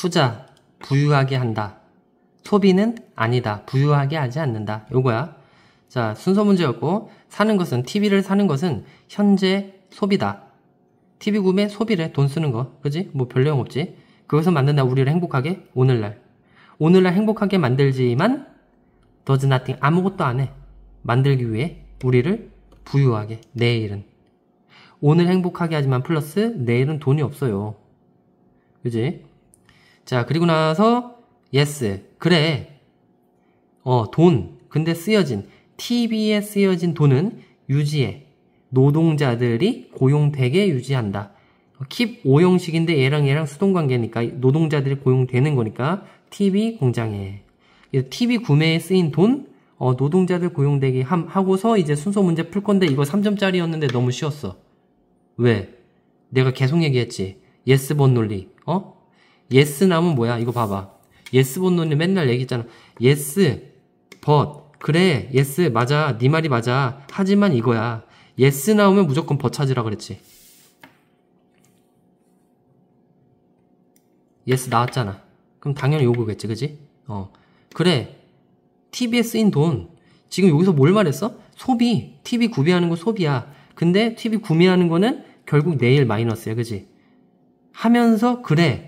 투자, 부유하게 한다. 소비는 아니다. 부유하게 하지 않는다. 요거야. 자, 순서 문제였고, 사는 것은, TV를 사는 것은 현재 소비다. TV 구매 소비래. 돈 쓰는 거. 그지? 뭐 별 내용 없지. 그것을 만든다. 우리를 행복하게. 오늘날. 오늘날 행복하게 만들지만, does nothing. 아무것도 안 해. 만들기 위해 우리를 부유하게. 내일은. 오늘 행복하게 하지만 플러스 내일은 돈이 없어요. 그지? 자, 그리고 나서 yes, 그래, 어, 돈, 근데 쓰여진, TV에 쓰여진 돈은 유지해. 노동자들이 고용되게 유지한다. 어, keep 오형식인데 얘랑 얘랑 수동관계니까 노동자들이 고용되는 거니까 TV 공장에 TV 구매에 쓰인 돈 어, 노동자들 고용되게 함, 하고서 이제 순서 문제 풀 건데 이거 3점짜리였는데 너무 쉬웠어 왜? 내가 계속 얘기했지 예스번 논리 어? 예스나은 뭐야? 이거 봐봐. 예스 본노님 맨날 얘기했잖아. 예스, 벗. 그래, 예스, 맞아. 네 말이 맞아. 하지만 이거야. 예스 나오면 무조건 벗 찾으라 그랬지. 예스 나왔잖아. 그럼 당연히 요구겠지, 그지? 어. 그래. TV에 쓰인 돈. 지금 여기서 뭘 말했어? 소비. TV 구비하는 거 소비야. 근데 TV 구매하는 거는 결국 내일 마이너스야, 그지? 하면서, 그래.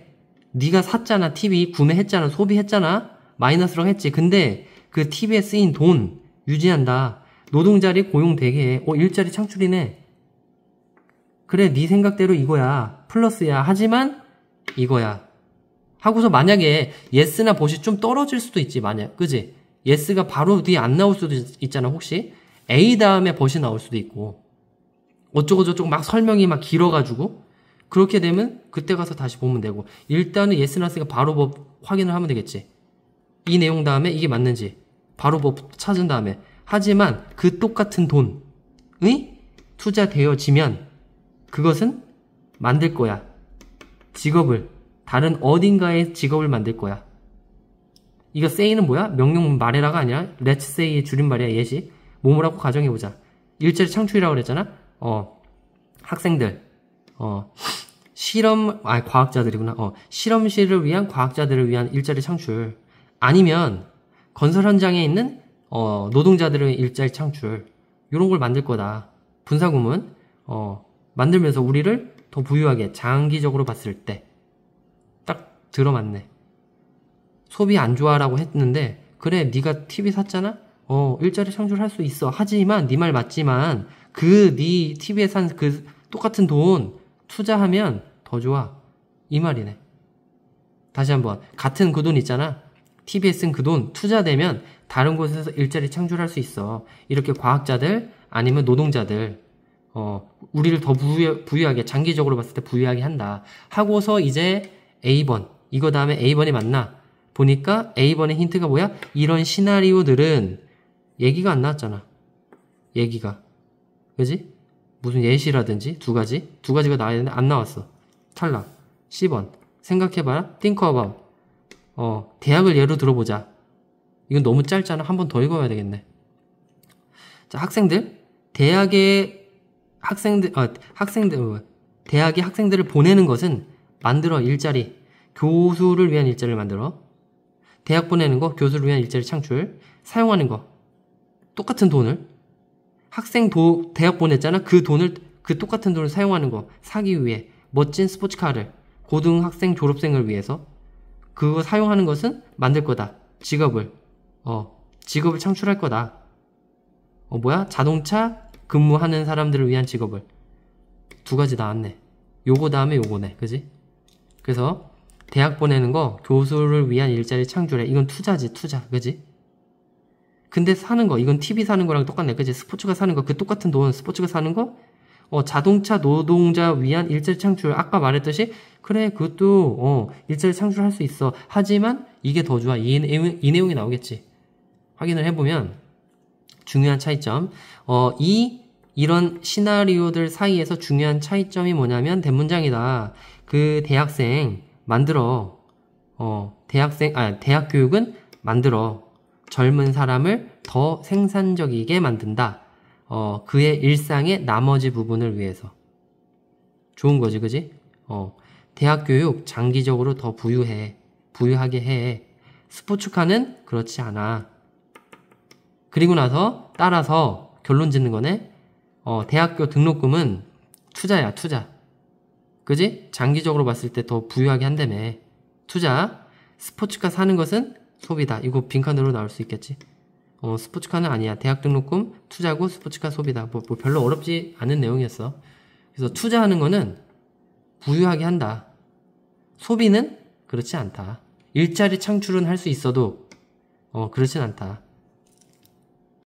네가 샀잖아 TV 구매했잖아 소비했잖아 마이너스로 했지 근데 그 TV에 쓰인 돈 유지한다 노동자리 고용되게 어 일자리 창출이네 그래 네 생각대로 이거야 플러스야 하지만 이거야 하고서 만약에 예스나 보시 좀 떨어질 수도 있지 만약 그지 예스가 바로 뒤에 안 나올 수도 있잖아 혹시 A 다음에 벗이 나올 수도 있고 어쩌고저쩌고 막 설명이 막 길어가지고 그렇게 되면 그때 가서 다시 보면 되고 일단은 예스나 스가 바로 법 확인을 하면 되겠지. 이 내용 다음에 이게 맞는지 바로 법 찾은 다음에 하지만 그 똑같은 돈이 투자되어지면 그것은 만들 거야. 직업을 다른 어딘가의 직업을 만들 거야. 이거 say는 뭐야? 명령 문 말해라가 아니라 let's say의 줄임말이야 예시. 뭐뭐라고 가정해보자. 일자리 창출이라고 그랬잖아? 어, 학생들, 어, 실험 아 과학자들이구나. 어, 실험실을 위한 과학자들을 위한 일자리 창출 아니면 건설 현장에 있는 어, 노동자들의 일자리 창출 이런 걸 만들 거다. 분사구문 어, 만들면서 우리를 더 부유하게 장기적으로 봤을 때 딱 들어맞네. 소비 안 좋아라고 했는데 그래 네가 TV 샀잖아. 어 일자리 창출할 수 있어. 하지만 네 말 맞지만 그 네 TV에 산 그 똑같은 돈 투자하면 더 좋아. 이 말이네. 다시 한번 같은 그 돈 있잖아. t v 에쓴그돈 투자되면 다른 곳에서 일자리 창출할 수 있어. 이렇게 과학자들 아니면 노동자들 어, 우리를 더 부유, 부유하게 장기적으로 봤을 때 부유하게 한다. 하고서 이제 A번 이거 다음에 A번이 맞나? 보니까 A번의 힌트가 뭐야? 이런 시나리오들은 얘기가 안 나왔잖아. 얘기가. 그지? 무슨 예시라든지 두 가지? 두 가지가 나와야 되는데 안 나왔어. 탈락. 10번. 생각해봐라. Think about. 어, 대학을 예로 들어보자. 이건 너무 짧잖아. 한 번 더 읽어야 되겠네. 자, 학생들. 대학의 학생들, 아, 학생들, 대학의 학생들을 보내는 것은 만들어 일자리, 교수를 위한 일자리를 만들어. 대학 보내는 거, 교수를 위한 일자리 창출, 사용하는 거. 똑같은 돈을. 학생 도, 대학 보냈잖아. 그 돈을, 그 똑같은 돈을 사용하는 거. 사기 위해. 멋진 스포츠카를 고등학생 졸업생을 위해서 그거 사용하는 것은 만들 거다. 직업을 어 직업을 창출할 거다. 어 뭐야 자동차 근무하는 사람들을 위한 직업을 두 가지 나왔네. 요거 다음에 요거네, 그지? 그래서 대학 보내는 거 교수를 위한 일자리 창출해. 이건 투자지, 투자, 그지? 근데 사는 거 이건 TV 사는 거랑 똑같네, 그지? 스포츠가 사는 거 그 똑같은 돈 스포츠가 사는 거 어, 자동차 노동자 위한 일자리 창출 아까 말했듯이 그래 그것도 어, 일자리 창출할 수 있어 하지만 이게 더 좋아 이, 내용, 이 내용이 나오겠지 확인을 해보면 중요한 차이점 어, 이 이런 시나리오들 사이에서 중요한 차이점이 뭐냐면 대문장이다 그 대학생 만들어 어, 대학생 아 대학 교육은 만들어 젊은 사람을 더 생산적이게 만든다 어, 그의 일상의 나머지 부분을 위해서. 좋은 거지, 그지? 어, 대학 교육 장기적으로 더 부유해. 부유하게 해. 스포츠카는 그렇지 않아. 그리고 나서 따라서 결론 짓는 거네. 어, 대학교 등록금은 투자야, 투자. 그지? 장기적으로 봤을 때 더 부유하게 한다며. 투자. 스포츠카 사는 것은 소비다. 이거 빈칸으로 나올 수 있겠지. 어, 스포츠카는 아니야. 대학 등록금, 투자고 스포츠카 소비다. 뭐, 뭐 별로 어렵지 않은 내용이었어. 그래서 투자하는 거는 부유하게 한다. 소비는 그렇지 않다. 일자리 창출은 할 수 있어도 어, 그렇진 않다.